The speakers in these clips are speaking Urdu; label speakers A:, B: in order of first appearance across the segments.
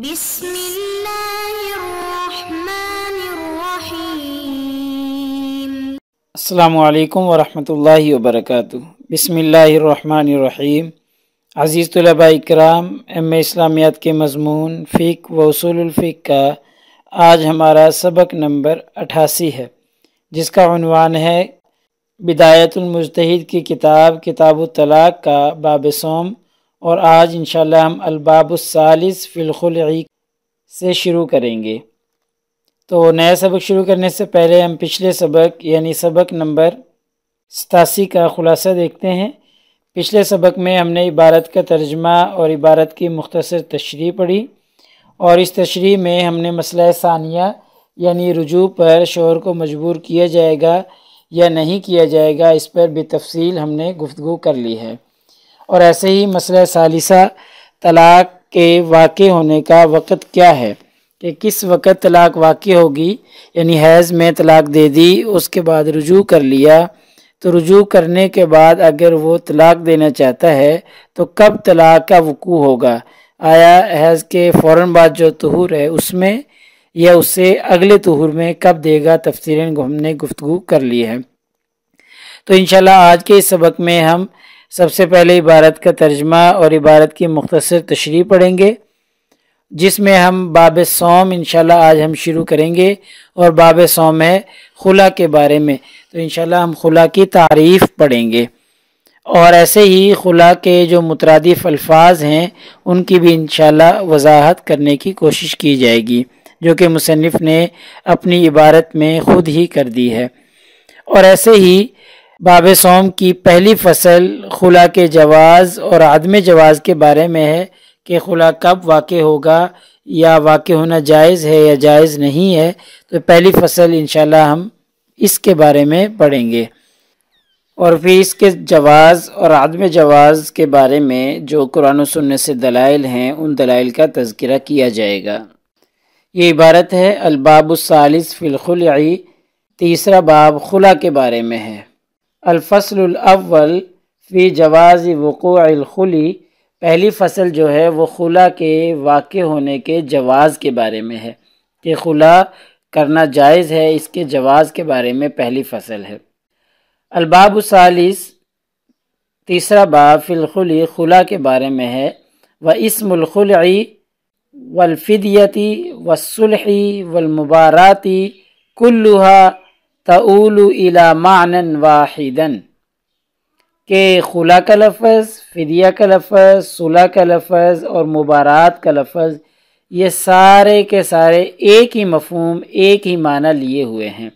A: بسم اللہ الرحمن الرحیم السلام علیکم ورحمۃ اللہ وبرکاتہ بسم اللہ الرحمن الرحیم عزیز طلباء اکرام ایم اسلامیات کے مضمون فق و اصول الفق کا آج ہمارا سبق نمبر اٹھاسی ہے جس کا عنوان ہے بدایت المجتہد کی کتاب کتاب الطلاق کا باب سوم اور آج انشاءاللہ ہم الباب السالس فی الخلعی سے شروع کریں گے تو نیا سبق شروع کرنے سے پہلے ہم پچھلے سبق یعنی سبق نمبر ستاسی کا خلاصہ دیکھتے ہیں پچھلے سبق میں ہم نے عبارت کا ترجمہ اور عبارت کی مختصر تشریح پڑھی اور اس تشریح میں ہم نے مسئلہ ثانیہ یعنی رجوع پر شوہر کو مجبور کیا جائے گا یا نہیں کیا جائے گا اس پر بھی تفصیل ہم نے گفتگو کر لی ہے اور ایسے ہی مسئلہ ثالثہ طلاق کے واقع ہونے کا وقت کیا ہے کہ کس وقت طلاق واقع ہوگی یعنی حیض میں طلاق دے دی اس کے بعد رجوع کر لیا تو رجوع کرنے کے بعد اگر وہ طلاق دینا چاہتا ہے تو کب طلاق کا وقوع ہوگا آیا حیض کے فوراً بعد جو طہور ہے اس میں یا اسے اگلے طہور میں کب دے گا تفصیل ہم نے گفتگو کر لی ہے تو انشاءاللہ آج کے اس سبق میں ہم سب سے پہلے عبارت کا ترجمہ اور عبارت کی مختصر تشریح پڑھیں گے جس میں ہم باب سوم انشاءاللہ آج ہم شروع کریں گے اور باب سوم ہے خلا کے بارے میں تو انشاءاللہ ہم خلا کی تعریف پڑھیں گے اور ایسے ہی خلا کے جو مترادف الفاظ ہیں ان کی بھی انشاءاللہ وضاحت کرنے کی کوشش کی جائے گی جو کہ مصنف نے اپنی عبارت میں خود ہی کر دی ہے اور ایسے ہی باب سوم کی پہلی فصل خلا کے جواز اور عدم جواز کے بارے میں ہے کہ خلا کب واقع ہوگا یا واقع ہونا جائز ہے یا جائز نہیں ہے تو پہلی فصل انشاءاللہ ہم اس کے بارے میں پڑھیں گے اور پھر اس کے جواز اور عدم جواز کے بارے میں جو قرآن و سننے سے دلائل ہیں ان دلائل کا تذکرہ کیا جائے گا یہ عبارت ہے الباب الثالث فی الخلعی تیسرا باب خلا کے بارے میں ہے الفصل الاول فی جواز وقوع الخلی پہلی فصل جو ہے وہ خلا کے واقع ہونے کے جواز کے بارے میں ہے کہ خلا کرنا جائز ہے اس کے جواز کے بارے میں پہلی فصل ہے الباب الثالث تیسرا باب فی الخلی خلا کے بارے میں ہے و اسم الخلعی والفدیتی والصلحی والمباراتی کلوہا تعول الا معن واحدن کے خلا کا لفظ فدیہ کا لفظ صلاح کا لفظ اور مبارات کا لفظ یہ سارے کے سارے ایک ہی مفہوم ایک ہی معنی لیے ہوئے ہیں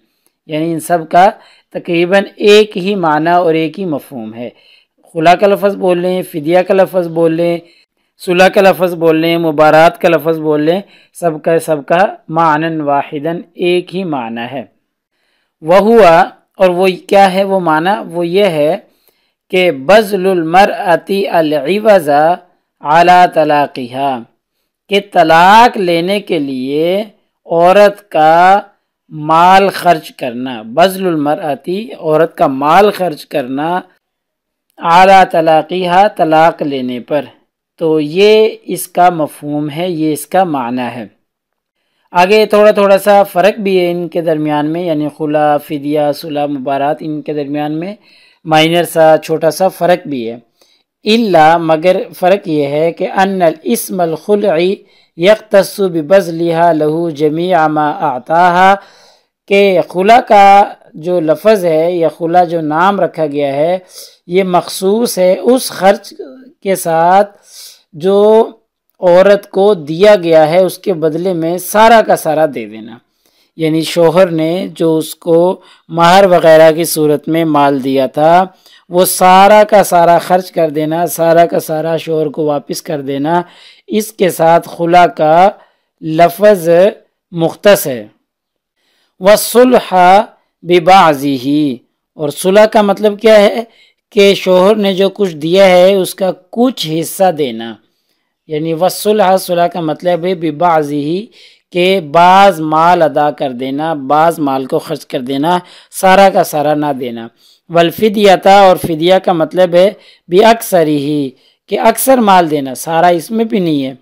A: یعنی ان سب کا تقریباً ایک ہی معنی اور ایک ہی مفہوم ہے خلا کا لفظ بول لیں فدیہ کا لفظ بول لیں صلح کا لفظ بول لیں مبارات کا لفظ بول لیں سب کا سب کا معنی واحد ایک ہی معنی ہے وہ ہوا اور وہ کیا ہے وہ معنی وہ یہ ہے کہ بزل عتی علوض اعلیٰ طلاقیہ کہ طلاق لینے کے لیے عورت کا مال خرچ کرنا بزل المرعتی عورت کا مال خرچ کرنا اعلیٰ طلاقیہ طلاق لینے پر تو یہ اس کا مفہوم ہے یہ اس کا معنی ہے آگے تھوڑا تھوڑا سا فرق بھی ہے ان کے درمیان میں یعنی خلا فدیہ صلاح مبارات ان کے درمیان میں مائنر سا چھوٹا سا فرق بھی ہے اللہ مگر فرق یہ ہے کہ ان الاسم الخلعی خلعی ببز لہا لہو جمی ما آتاحا کہ خلا کا جو لفظ ہے یا خلا جو نام رکھا گیا ہے یہ مخصوص ہے اس خرچ کے ساتھ جو عورت کو دیا گیا ہے اس کے بدلے میں سارا کا سارا دے دینا یعنی شوہر نے جو اس کو مہر وغیرہ کی صورت میں مال دیا تھا وہ سارا کا سارا خرچ کر دینا سارا کا سارا شوہر کو واپس کر دینا اس کے ساتھ خلا کا لفظ مختص ہے وہ صلحا بھی ہی اور صلح کا مطلب کیا ہے کہ شوہر نے جو کچھ دیا ہے اس کا کچھ حصہ دینا یعنی وصلح صلح کا مطلب ہے بے ہی کہ بعض مال ادا کر دینا بعض مال کو خرچ کر دینا سارا کا سارا نہ دینا ولفدیتا اور فدیہ کا مطلب ہے بھی اکثر ہی کہ اکثر مال دینا سارا اس میں بھی نہیں ہے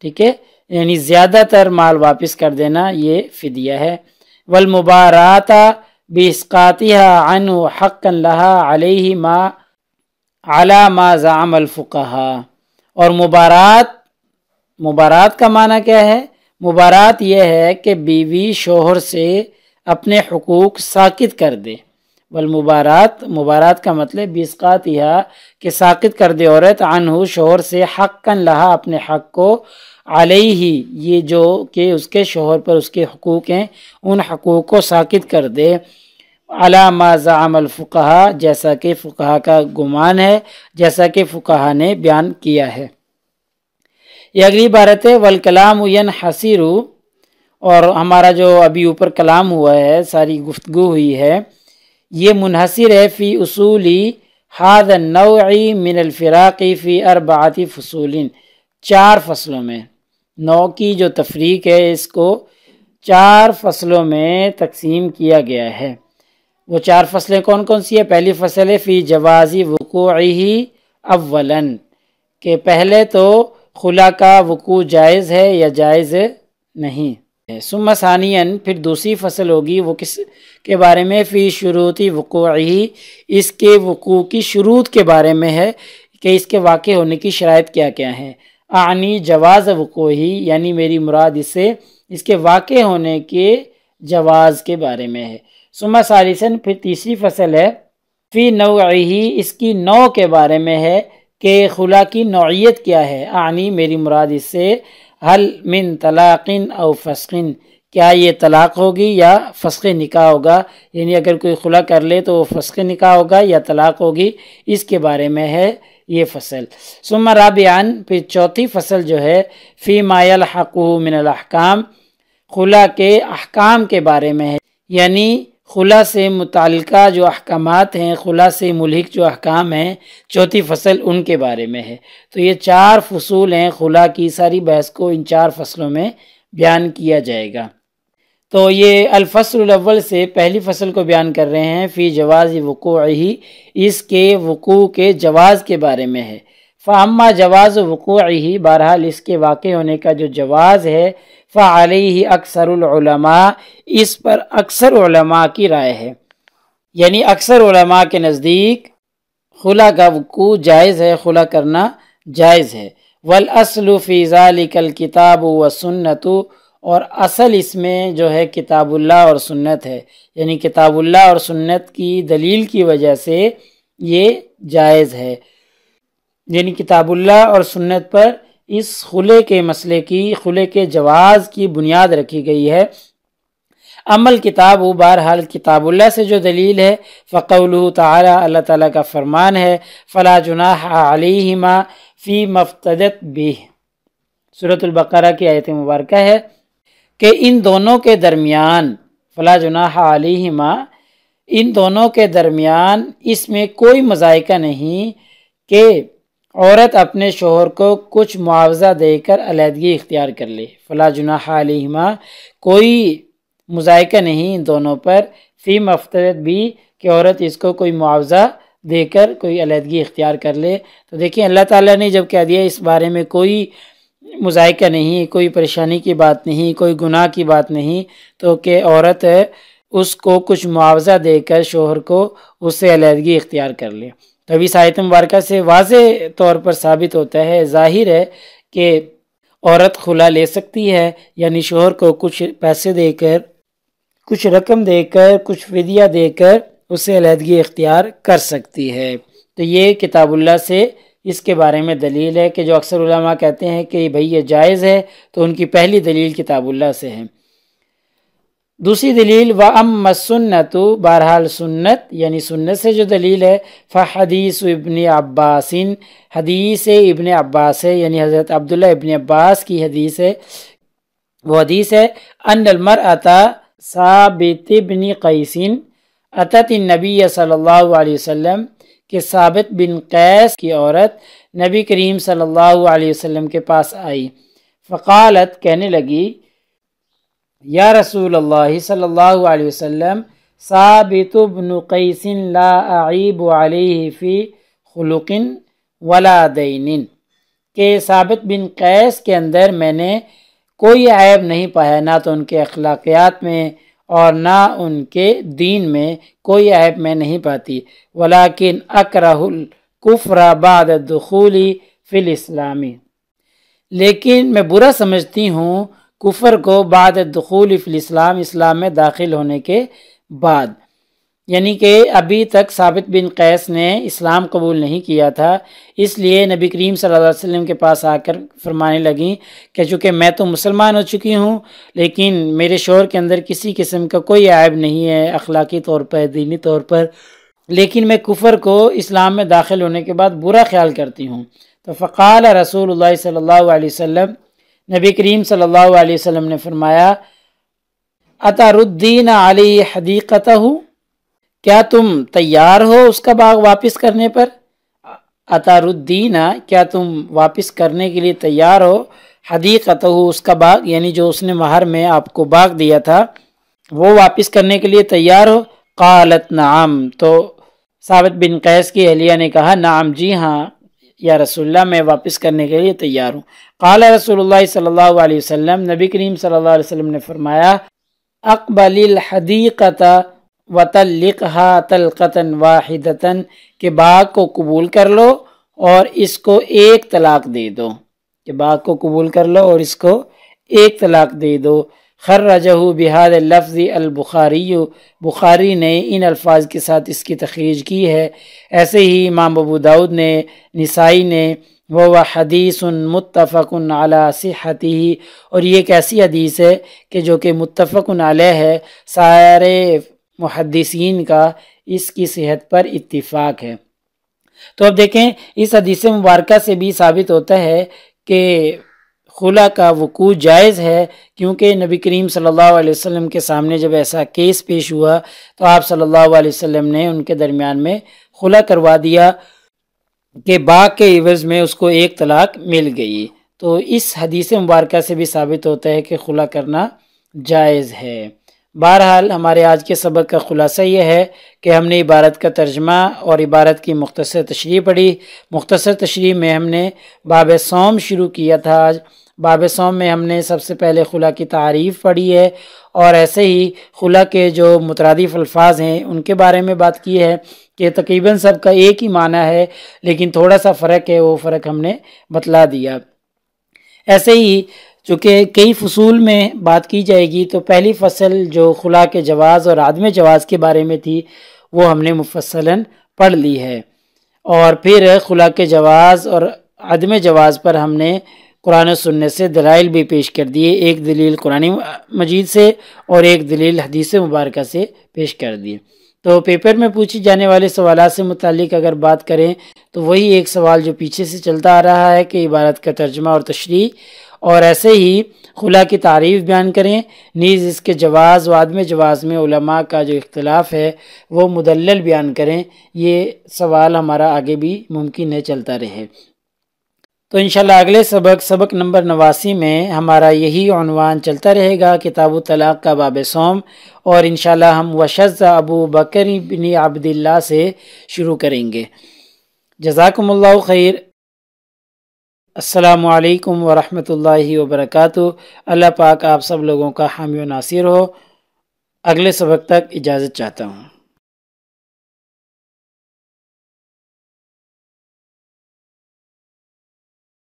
A: ٹھیک ہے یعنی زیادہ تر مال واپس کر دینا یہ فدیہ ہے و بھی اسقاتیہ عن و حق اللہ علیہ ما علا ما زعم مفقہ اور مبارات مبارات کا معنی کیا ہے مبارات یہ ہے کہ بیوی شوہر سے اپنے حقوق ساکت کر دے بل مبارات کا مطلب بیسقات یہ کہ ساکت کر دے عورت عنہ شوہر سے حق کن لہا اپنے حق کو علیہ ہی یہ جو کہ اس کے شوہر پر اس کے حقوق ہیں ان حقوق کو ساکت کر دے علامہ زعم الفقہ جیسا کہ فقہ کا گمان ہے جیسا کہ فقہ نے بیان کیا ہے یہ اگلی ہے ولکلام ین حسیرو اور ہمارا جو ابھی اوپر کلام ہوا ہے ساری گفتگو ہوئی ہے یہ منحصر ہے فی اصولی نوعی من الفراقی فی اربعاتی فصول چار فصلوں میں نو کی جو تفریق ہے اس کو چار فصلوں میں تقسیم کیا گیا ہے وہ چار فصلیں کون کون سی ہے پہلی فصل ہے فی جوازی وقوعی ہی اولن کہ پہلے تو خلا کا وقوع جائز ہے یا جائز نہیں سم ثانیا پھر دوسری فصل ہوگی وہ کس کے بارے میں فی شروعی وقوعی اس کے وقوع کی شروط کے بارے میں ہے کہ اس کے واقع ہونے کی شرائط کیا کیا ہے آنی جواز وقوعی یعنی میری مراد اس سے اس کے واقع ہونے کے جواز کے بارے میں ہے سمہ ثالثاً پھر تیسری فصل ہے فی نوعی اس کی نو کے بارے میں ہے کہ خلا کی نوعیت کیا ہے آنی میری مراد اس سے حل من طلاق او فسقن کیا یہ طلاق ہوگی یا فسق نکاح ہوگا یعنی اگر کوئی خلا کر لے تو وہ فسق نکاح ہوگا یا طلاق ہوگی اس کے بارے میں ہے یہ فصل ثم رابعان پھر چوتھی فصل جو ہے فی فیما الحق من الاحکام خلا کے احکام کے بارے میں ہے یعنی خلا سے متعلقہ جو احکامات ہیں خلا سے ملحک جو احکام ہیں چوتھی فصل ان کے بارے میں ہے تو یہ چار فصول ہیں خلا کی ساری بحث کو ان چار فصلوں میں بیان کیا جائے گا تو یہ الفصل الاول سے پہلی فصل کو بیان کر رہے ہیں فی جواز وقوعی اس کے وقوع کے جواز کے بارے میں ہے فہما جواز وقوع ہی بہرحال اس کے واقع ہونے کا جو جواز ہے فعلی اکثر العلماء اس پر اکثر علماء کی رائے ہے یعنی اکثر علماء کے نزدیک خلا کا وقوع جائز ہے خلا کرنا جائز ہے ولاسل و فضا نکل کتاب و سنت اور اصل اس میں جو ہے کتاب اللہ اور سنت ہے یعنی کتاب اللہ اور سنت کی دلیل کی وجہ سے یہ جائز ہے یعنی کتاب اللہ اور سنت پر اس خلے کے مسئلے کی خلے کے جواز کی بنیاد رکھی گئی ہے عمل کتاب و بہرحال کتاب اللہ سے جو دلیل ہے فقول تعالیٰ اللہ تعالیٰ کا فرمان ہے فلا جناح علیہما ہما فی مفتدت بھی صورت البقرہ کی آیت مبارکہ ہے کہ ان دونوں کے درمیان فلا جناح علیہما ہما ان دونوں کے درمیان اس میں کوئی مذائقہ نہیں کہ عورت اپنے شوہر کو کچھ معاوضہ دے کر علیحدگی اختیار کر لے فلا جناح علیہما کوئی مذائقہ نہیں ان دونوں پر فی مفترت بھی کہ عورت اس کو کوئی معاوضہ دے کر کوئی علیحدگی اختیار کر لے تو دیکھیں اللہ تعالیٰ نے جب کہہ دیا اس بارے میں کوئی مذائقہ نہیں کوئی پریشانی کی بات نہیں کوئی گناہ کی بات نہیں تو کہ عورت اس کو کچھ معاوضہ دے کر شوہر کو اس سے علیحدگی اختیار کر لے کبھی مبارکہ سے واضح طور پر ثابت ہوتا ہے ظاہر ہے کہ عورت خلا لے سکتی ہے یعنی شوہر کو کچھ پیسے دے کر کچھ رقم دے کر کچھ فدیہ دے کر اسے علیحدگی اختیار کر سکتی ہے تو یہ کتاب اللہ سے اس کے بارے میں دلیل ہے کہ جو اکثر علماء کہتے ہیں کہ بھئی یہ جائز ہے تو ان کی پہلی دلیل کتاب اللہ سے ہے دوسری دلیل و ام سنت بہرحال سنت یعنی سنت سے جو دلیل ہے ف حدیث ابن عباسن حدیث ابن عباس ہے یعنی حضرت عبداللہ ابن عباس کی حدیث ہے وہ حدیث ہے ان المرعطا ثابت ابن قیسن عطت نبی صلی اللہ علیہ وسلم کے ثابت بن قیس کی عورت نبی کریم صلی اللہ علیہ وسلم کے پاس آئی فقالت کہنے لگی یا رسول اللہ صلی اللہ علیہ وسلم ثابت بن قیس لا عیب علیہ فی ولا دین کہ ثابت بن قیس کے اندر میں نے کوئی عیب نہیں پایا نہ تو ان کے اخلاقیات میں اور نہ ان کے دین میں کوئی عیب میں نہیں پاتی ولاکن دخولی فی الاسلامی لیکن میں برا سمجھتی ہوں کفر کو بعد دخول فی الاسلام اسلام میں داخل ہونے کے بعد یعنی کہ ابھی تک ثابت بن قیس نے اسلام قبول نہیں کیا تھا اس لیے نبی کریم صلی اللہ علیہ وسلم کے پاس آ کر فرمانے لگیں کہ چونکہ میں تو مسلمان ہو چکی ہوں لیکن میرے شوہر کے اندر کسی قسم کا کوئی عائب نہیں ہے اخلاقی طور پر دینی طور پر لیکن میں کفر کو اسلام میں داخل ہونے کے بعد برا خیال کرتی ہوں تو فقال رسول اللہ صلی اللہ علیہ وسلم نبی کریم صلی اللہ علیہ وسلم نے فرمایا عطار علی حدیقت کیا تم تیار ہو اس کا باغ واپس کرنے پر عطار کیا تم واپس کرنے کے لیے تیار ہو حدیقت ہو اس کا باغ یعنی جو اس نے مہر میں آپ کو باغ دیا تھا وہ واپس کرنے کے لیے تیار ہو قالت نعم تو ثابت بن قیس کی اہلیہ نے کہا نعم جی ہاں یا رسول اللہ میں واپس کرنے کے لیے تیار ہوں قال رسول اللہ اللہ صلی علیہ وسلم نبی کریم صلی اللہ علیہ وسلم نے فرمایا اقبل الحدیقت وطلقہ تلکھاً واحد کہ باغ کو قبول کر لو اور اس کو ایک طلاق دے دو کہ باغ کو قبول کر لو اور اس کو ایک طلاق دے دو خر رجہ لفظ البخاری بخاری نے ان الفاظ کے ساتھ اس کی تخریج کی ہے ایسے ہی امام ببو داود نے نسائی نے وہ حدیث متفق علی صحتی ہی اور یہ ایک ایسی حدیث ہے کہ جو کہ متفق علیہ ہے سارے محدثین کا اس کی صحت پر اتفاق ہے تو اب دیکھیں اس حدیث مبارکہ سے بھی ثابت ہوتا ہے کہ خلا کا وقوع جائز ہے کیونکہ نبی کریم صلی اللہ علیہ وسلم کے سامنے جب ایسا کیس پیش ہوا تو آپ صلی اللہ علیہ وسلم نے ان کے درمیان میں خلا کروا دیا کہ باغ کے عوض میں اس کو ایک طلاق مل گئی تو اس حدیث مبارکہ سے بھی ثابت ہوتا ہے کہ خلا کرنا جائز ہے بہرحال ہمارے آج کے سبق کا خلاصہ یہ ہے کہ ہم نے عبارت کا ترجمہ اور عبارت کی مختصر تشریح پڑھی مختصر تشریح میں ہم نے باب سوم شروع کیا تھا آج باب سوم میں ہم نے سب سے پہلے خلا کی تعریف پڑھی ہے اور ایسے ہی خلا کے جو مترادف الفاظ ہیں ان کے بارے میں بات کی ہے کہ تقریباً سب کا ایک ہی معنی ہے لیکن تھوڑا سا فرق ہے وہ فرق ہم نے بتلا دیا ایسے ہی چونکہ کئی فصول میں بات کی جائے گی تو پہلی فصل جو خلا کے جواز اور عدم جواز کے بارے میں تھی وہ ہم نے مفصلاً پڑھ لی ہے اور پھر خلا کے جواز اور عدم جواز پر ہم نے قرآن و سننے سے دلائل بھی پیش کر دیے ایک دلیل قرآن مجید سے اور ایک دلیل حدیث مبارکہ سے پیش کر دیے تو پیپر میں پوچھی جانے والے سوالات سے متعلق اگر بات کریں تو وہی ایک سوال جو پیچھے سے چلتا آ رہا ہے کہ عبارت کا ترجمہ اور تشریح اور ایسے ہی خلا کی تعریف بیان کریں نیز اس کے جواز و عدم جواز میں علماء کا جو اختلاف ہے وہ مدلل بیان کریں یہ سوال ہمارا آگے بھی ممکن ہے چلتا رہے تو انشاءاللہ اگلے سبق سبق نمبر نواسی میں ہمارا یہی عنوان چلتا رہے گا کتاب و طلاق کا باب سوم اور انشاءاللہ ہم وشز ابو بکر بن عبداللہ سے شروع کریں گے جزاکم اللہ خیر السلام علیکم ورحمۃ اللہ وبرکاتہ اللہ پاک آپ سب لوگوں کا حامی و ناصر ہو اگلے سبق تک اجازت چاہتا ہوں